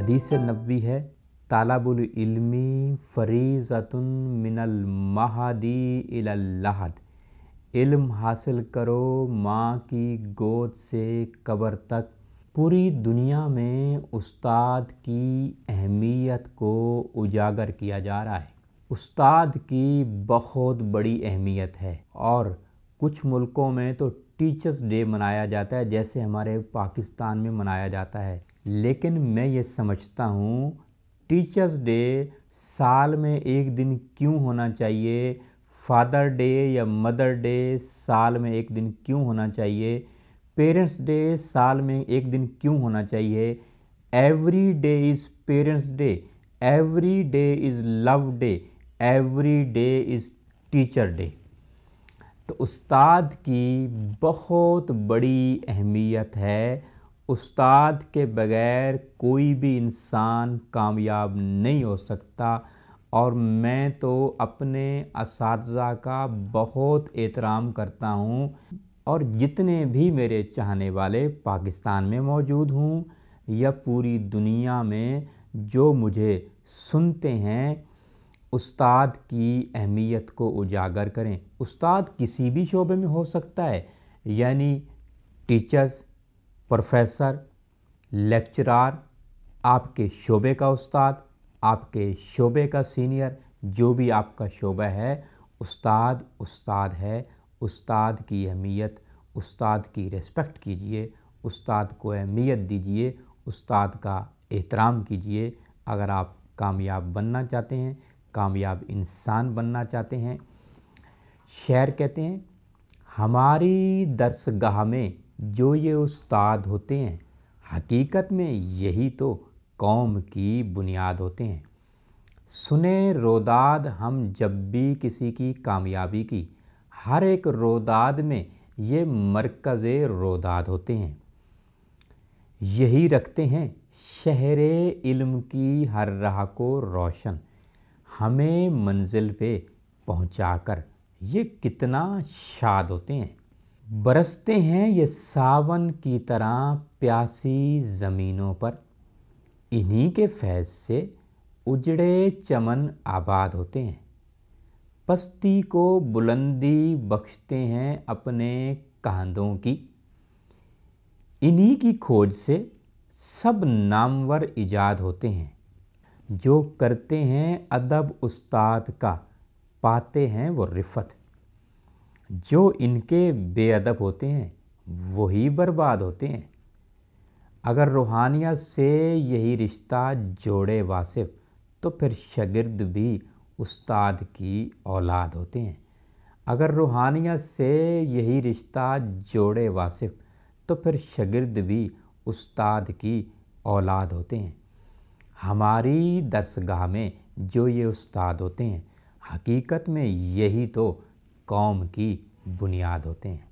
حدیث نبوی ہے طالب العلمی فریضۃ من المہدی علم حاصل کرو ماں کی گود سے قبر تک پوری دنیا میں استاد کی اہمیت کو اجاگر کیا جا رہا ہے استاد کی بہت بڑی اہمیت ہے اور کچھ ملکوں میں تو ٹیچرز ڈے منایا جاتا ہے جیسے ہمارے پاکستان میں منایا جاتا ہے لیکن میں یہ سمجھتا ہوں ٹیچرز ڈے سال میں ایک دن کیوں ہونا چاہیے فادر ڈے یا مدر ڈے سال میں ایک دن کیوں ہونا چاہیے پیرنٹس ڈے سال میں ایک دن کیوں ہونا چاہیے every day is parents day every day is love day every day is teacher day تو استاد کی بہت بڑی اہمیت ہے استاد کے بغیر کوئی بھی انسان کامیاب نہیں ہو سکتا اور میں تو اپنے اساتذہ کا بہت احترام کرتا ہوں اور جتنے بھی میرے چاہنے والے پاکستان میں موجود ہوں یا پوری دنیا میں جو مجھے سنتے ہیں استاد کی اہمیت کو اجاگر کریں استاد کسی بھی شعبے میں ہو سکتا ہے یعنی ٹیچرز پروفیسر لیکچرار آپ کے شعبے کا استاد آپ کے شعبے کا سینئر جو بھی آپ کا شعبہ ہے استاد استاد ہے استاد کی اہمیت استاد کی ریسپیکٹ کیجئے استاد کو اہمیت دیجئے استاد کا احترام کیجئے اگر آپ کامیاب بننا چاہتے ہیں کامیاب انسان بننا چاہتے ہیں شعر کہتے ہیں ہماری درس گاہ میں جو یہ استاد ہوتے ہیں حقیقت میں یہی تو قوم کی بنیاد ہوتے ہیں سنے روداد ہم جب بھی کسی کی کامیابی کی ہر ایک روداد میں یہ مرکز روداد ہوتے ہیں یہی رکھتے ہیں شہر علم کی ہر راہ کو روشن ہمیں منزل پہ پہنچا کر یہ کتنا شاد ہوتے ہیں برستے ہیں یہ ساون کی طرح پیاسی زمینوں پر انہی کے فیض سے اجڑے چمن آباد ہوتے ہیں پستی کو بلندی بخشتے ہیں اپنے کاندوں کی انہی کی کھوج سے سب نامور ایجاد ہوتے ہیں جو کرتے ہیں ادب استاد کا پاتے ہیں وہ رفت جو ان کے بے ادب ہوتے ہیں وہی برباد ہوتے ہیں اگر روحانیت سے یہی رشتہ جوڑے واصف تو پھر شگرد بھی استاد کی اولاد ہوتے ہیں اگر روحانیت سے یہی رشتہ جوڑے واصف تو پھر شگرد بھی استاد کی اولاد ہوتے ہیں ہماری درسگاہ میں جو یہ استاد ہوتے ہیں حقیقت میں یہی تو قوم کی بنیاد ہوتے ہیں